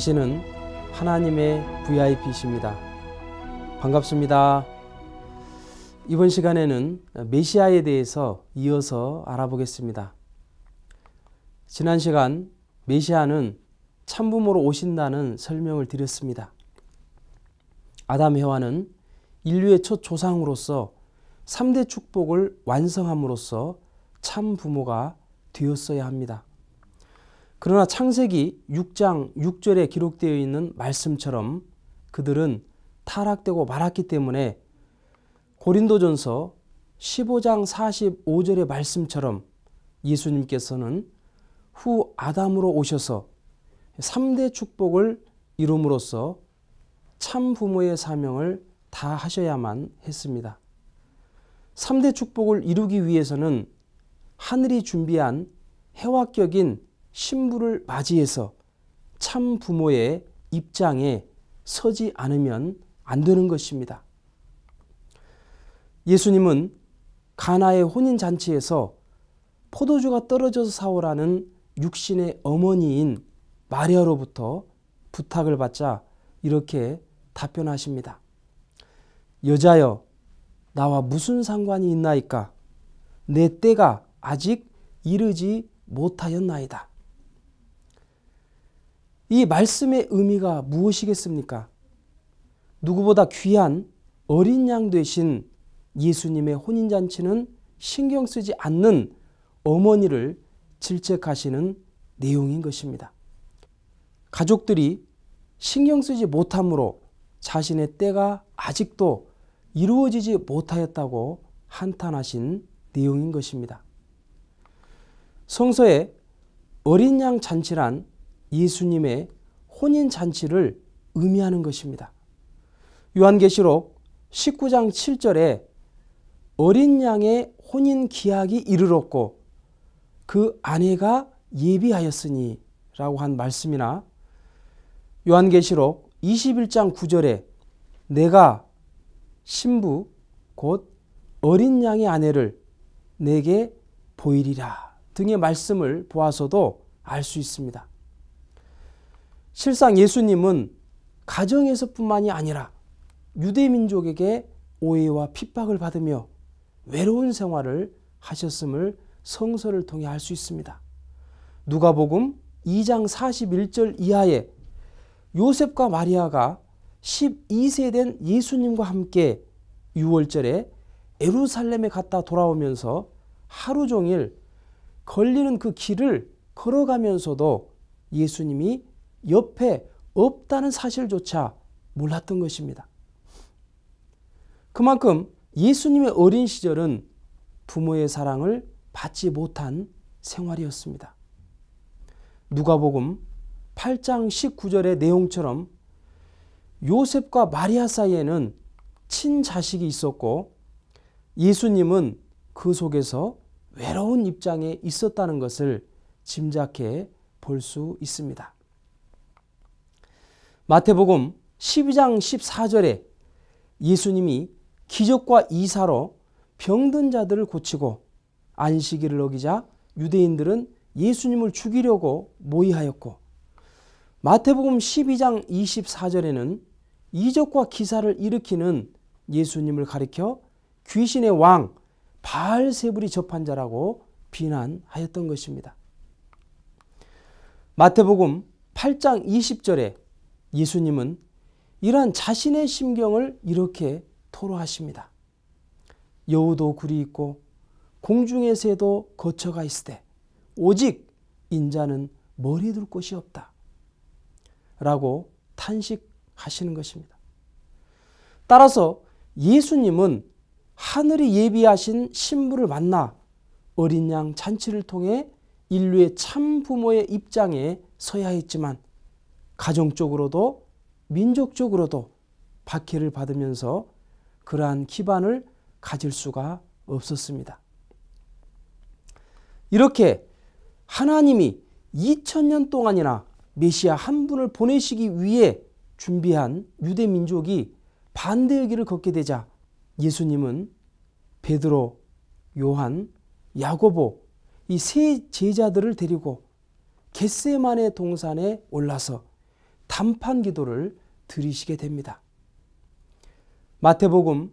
당신은 하나님의 VIP십니다. 반갑습니다. 이번 시간에는 메시아에 대해서 이어서 알아보겠습니다. 지난 시간 메시아는 참부모로 오신다는 설명을 드렸습니다. 아담 해와는 인류의 첫 조상으로서 3대 축복을 완성함으로써 참부모가 되었어야 합니다. 그러나 창세기 6장 6절에 기록되어 있는 말씀처럼 그들은 타락되고 말았기 때문에 고린도전서 15장 45절의 말씀처럼 예수님께서는 후 아담으로 오셔서 3대 축복을 이룸으로써 참 부모의 사명을 다 하셔야만 했습니다. 3대 축복을 이루기 위해서는 하늘이 준비한 해화격인 신부를 맞이해서 참 부모의 입장에 서지 않으면 안 되는 것입니다. 예수님은 가나의 혼인 잔치에서 포도주가 떨어져서 사오라는 육신의 어머니인 마리아로부터 부탁을 받자 이렇게 답변하십니다. 여자여 나와 무슨 상관이 있나이까 내 때가 아직 이르지 못하였나이다. 이 말씀의 의미가 무엇이겠습니까? 누구보다 귀한 어린 양 되신 예수님의 혼인잔치는 신경 쓰지 않는 어머니를 질책하시는 내용인 것입니다. 가족들이 신경 쓰지 못함으로 자신의 때가 아직도 이루어지지 못하였다고 한탄하신 내용인 것입니다. 성서에 어린 양 잔치란 예수님의 혼인 잔치를 의미하는 것입니다. 요한계시록 19장 7절에 어린 양의 혼인 기약이 이르렀고 그 아내가 예비하였으니 라고 한 말씀이나 요한계시록 21장 9절에 내가 신부 곧 어린 양의 아내를 내게 보이리라 등의 말씀을 보아서도 알 수 있습니다. 실상 예수님은 가정에서뿐만이 아니라 유대 민족에게 오해와 핍박을 받으며 외로운 생활을 하셨음을 성서를 통해 알 수 있습니다. 누가복음 2장 41절 이하에 요셉과 마리아가 12세 된 예수님과 함께 6월절에 에루살렘에 갔다 돌아오면서 하루 종일 걸리는 그 길을 걸어가면서도 예수님이 옆에 없다는 사실조차 몰랐던 것입니다. 그만큼 예수님의 어린 시절은 부모의 사랑을 받지 못한 생활이었습니다. 누가복음 8장 19절의 내용처럼 요셉과 마리아 사이에는 친자식이 있었고 예수님은 그 속에서 외로운 입장에 있었다는 것을 짐작해 볼 수 있습니다. 마태복음 12장 14절에 예수님이 기적과 이사로 병든 자들을 고치고 안식일을 어기자 유대인들은 예수님을 죽이려고 모의하였고 마태복음 12장 24절에는 이적과 기사를 일으키는 예수님을 가리켜 귀신의 왕 바알세불이 접한 자라고 비난하였던 것입니다. 마태복음 8장 20절에 예수님은 이러한 자신의 심경을 이렇게 토로하십니다. 여우도 굴이 있고 공중의 새도 거쳐가 있으되 오직 인자는 머리 둘 곳이 없다. 라고 탄식하시는 것입니다. 따라서 예수님은 하늘이 예비하신 신부를 만나 어린 양 잔치를 통해 인류의 참 부모의 입장에 서야 했지만 가정적으로도 민족적으로도 박해를 받으면서 그러한 기반을 가질 수가 없었습니다. 이렇게 하나님이 2000년 동안이나 메시아 한 분을 보내시기 위해 준비한 유대 민족이 반대의 길을 걷게 되자 예수님은 베드로, 요한, 야고보 이 세 제자들을 데리고 겟세만의 동산에 올라서 담판 기도를 드리시게 됩니다. 마태복음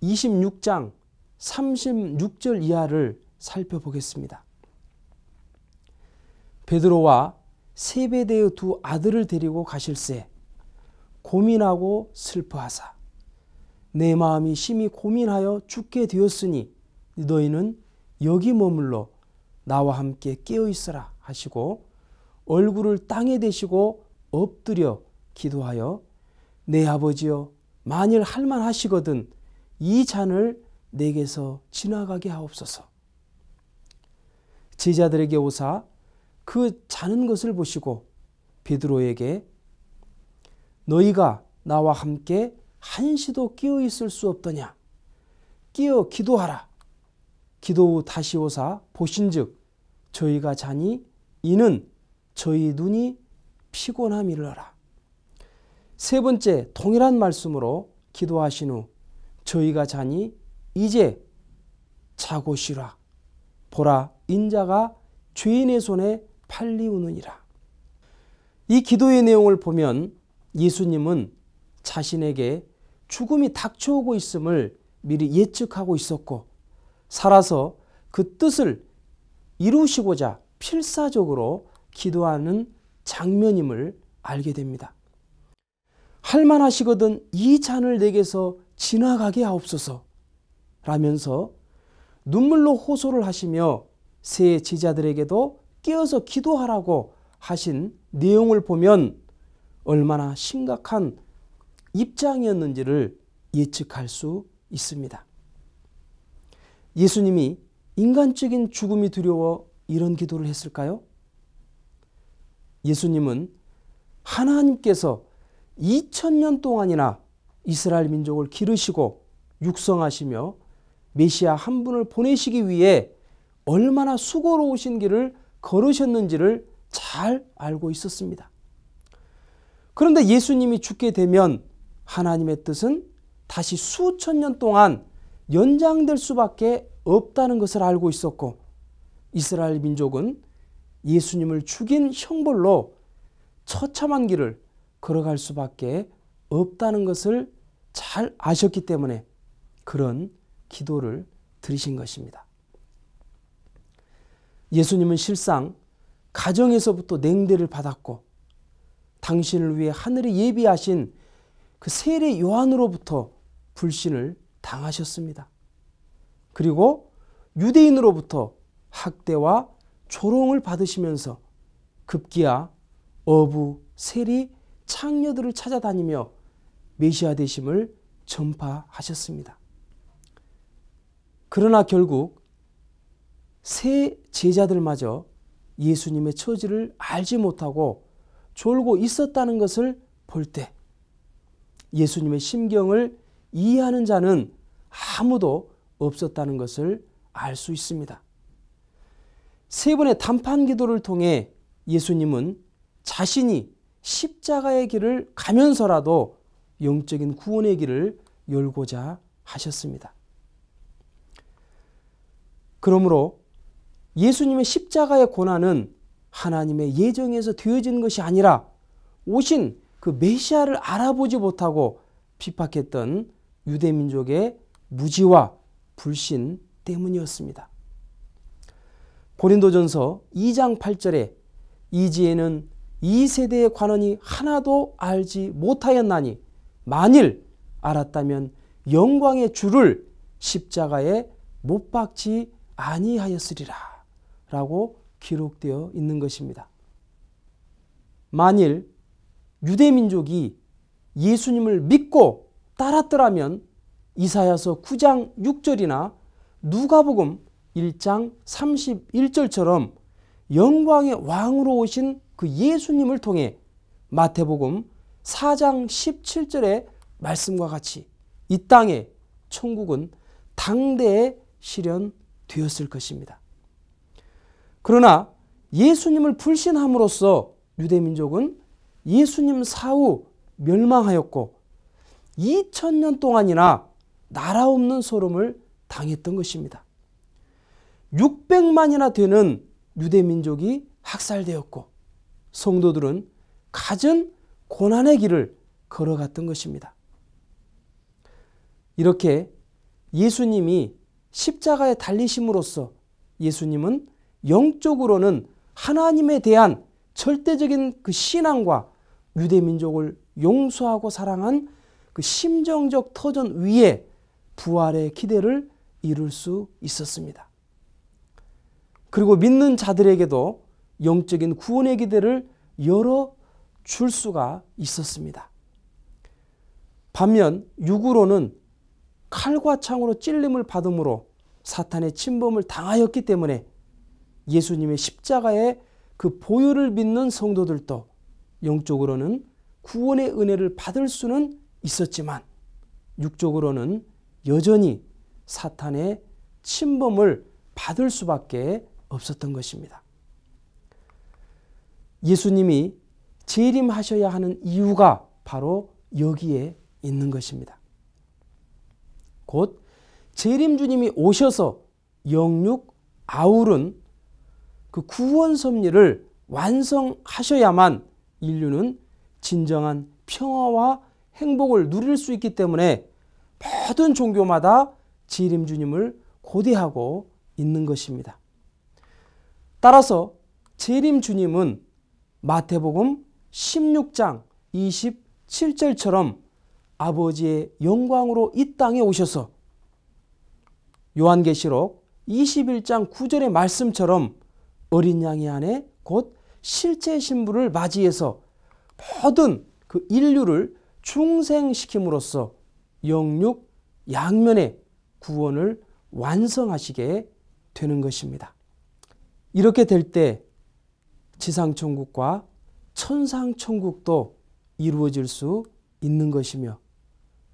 26장 36절 이하를 살펴보겠습니다. 베드로와 세베대의 두 아들을 데리고 가실새 고민하고 슬퍼하사 내 마음이 심히 고민하여 죽게 되었으니 너희는 여기 머물러 나와 함께 깨어 있으라 하시고 얼굴을 땅에 대시고 엎드려 기도하여 내 아버지여 만일 할만 하시거든 이 잔을 내게서 지나가게 하옵소서. 제자들에게 오사 그 자는 것을 보시고 베드로에게 너희가 나와 함께 한시도 끼어 있을 수 없더냐 끼어 기도하라 기도 후 다시 오사 보신즉 저희가 자니 이는 저희 눈이 피곤함 일러라. 세 번째 동일한 말씀으로 기도하신 후 저희가 자니 이제 자고 쉬라. 보라 인자가 죄인의 손에 팔리우느니라. 이 기도의 내용을 보면 예수님은 자신에게 죽음이 닥쳐오고 있음을 미리 예측하고 있었고 살아서 그 뜻을 이루시고자 필사적으로 기도하는 장면임을 알게 됩니다. 할만하시거든 이 잔을 내게서 지나가게 하옵소서 라면서 눈물로 호소를 하시며 새 제자들에게도 깨어서 기도하라고 하신 내용을 보면 얼마나 심각한 입장이었는지를 예측할 수 있습니다. 예수님이 인간적인 죽음이 두려워 이런 기도를 했을까요? 예수님은 하나님께서 2000년 동안이나 이스라엘 민족을 기르시고 육성하시며 메시아 한 분을 보내시기 위해 얼마나 수고로우신 길을 걸으셨는지를 잘 알고 있었습니다. 그런데 예수님이 죽게 되면 하나님의 뜻은 다시 수천 년 동안 연장될 수밖에 없다는 것을 알고 있었고 이스라엘 민족은 예수님을 죽인 형벌로 처참한 길을 걸어갈 수밖에 없다는 것을 잘 아셨기 때문에 그런 기도를 드리신 것입니다. 예수님은 실상 가정에서부터 냉대를 받았고 당신을 위해 하늘에 예비하신 그 세례 요한으로부터 불신을 당하셨습니다. 그리고 유대인으로부터 학대와 조롱을 받으시면서 급기야 어부, 세리, 창녀들을 찾아다니며 메시아 되심을 전파하셨습니다. 그러나 결국 세 제자들마저 예수님의 처지를 알지 못하고 졸고 있었다는 것을 볼 때 예수님의 심경을 이해하는 자는 아무도 없었다는 것을 알 수 있습니다. 세 번의 단판 기도를 통해 예수님은 자신이 십자가의 길을 가면서라도 영적인 구원의 길을 열고자 하셨습니다. 그러므로 예수님의 십자가의 고난은 하나님의 예정에서 되어진 것이 아니라 오신 그 메시아를 알아보지 못하고 핍박했던 유대민족의 무지와 불신 때문이었습니다. 고린도전서 2장 8절에 이지에는 이 세대의 관원이 하나도 알지 못하였나니 만일 알았다면 영광의 주를 십자가에 못 박지 아니하였으리라 라고 기록되어 있는 것입니다. 만일 유대민족이 예수님을 믿고 따랐더라면 이사야서 9장 6절이나 누가복음 1장 31절처럼 영광의 왕으로 오신 그 예수님을 통해 마태복음 4장 17절의 말씀과 같이 이 땅에 천국은 당대에 실현되었을 것입니다. 그러나 예수님을 불신함으로써 유대민족은 예수님 사후 멸망하였고 2000년 동안이나 나라 없는 소름을 당했던 것입니다. 600만이나 되는 유대 민족이 학살되었고 성도들은 갖은 고난의 길을 걸어갔던 것입니다. 이렇게 예수님이 십자가에 달리심으로써 예수님은 영적으로는 하나님에 대한 절대적인 그 신앙과 유대 민족을 용서하고 사랑한 그 심정적 터전 위에 부활의 기대를 이룰 수 있었습니다. 그리고 믿는 자들에게도 영적인 구원의 기대를 열어 줄 수가 있었습니다. 반면 육으로는 칼과 창으로 찔림을 받음으로 사탄의 침범을 당하였기 때문에 예수님의 십자가의 그 보혈을 믿는 성도들도 영적으로는 구원의 은혜를 받을 수는 있었지만 육적으로는 여전히 사탄의 침범을 받을 수밖에 없었던 것입니다. 예수님이 재림하셔야 하는 이유가 바로 여기에 있는 것입니다. 곧 재림 주님이 오셔서 영육 아울은 그 구원 섭리를 완성하셔야만 인류는 진정한 평화와 행복을 누릴 수 있기 때문에 모든 종교마다 재림 주님을 고대하고 있는 것입니다. 따라서 재림 주님은 마태복음 16장 27절처럼 아버지의 영광으로 이 땅에 오셔서 요한계시록 21장 9절의 말씀처럼 어린 양의 안에 곧 실제 신부를 맞이해서 모든 그 인류를 중생시킴으로써 영육 양면의 구원을 완성하시게 되는 것입니다. 이렇게 될 때 지상천국과 천상천국도 이루어질 수 있는 것이며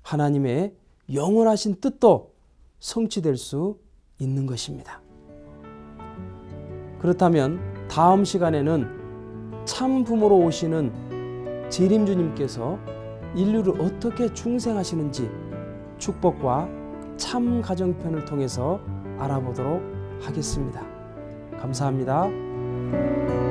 하나님의 영원하신 뜻도 성취될 수 있는 것입니다. 그렇다면 다음 시간에는 참 부모로 오시는 재림주님께서 인류를 어떻게 중생하시는지 축복과 참 가정편을 통해서 알아보도록 하겠습니다. 감사합니다.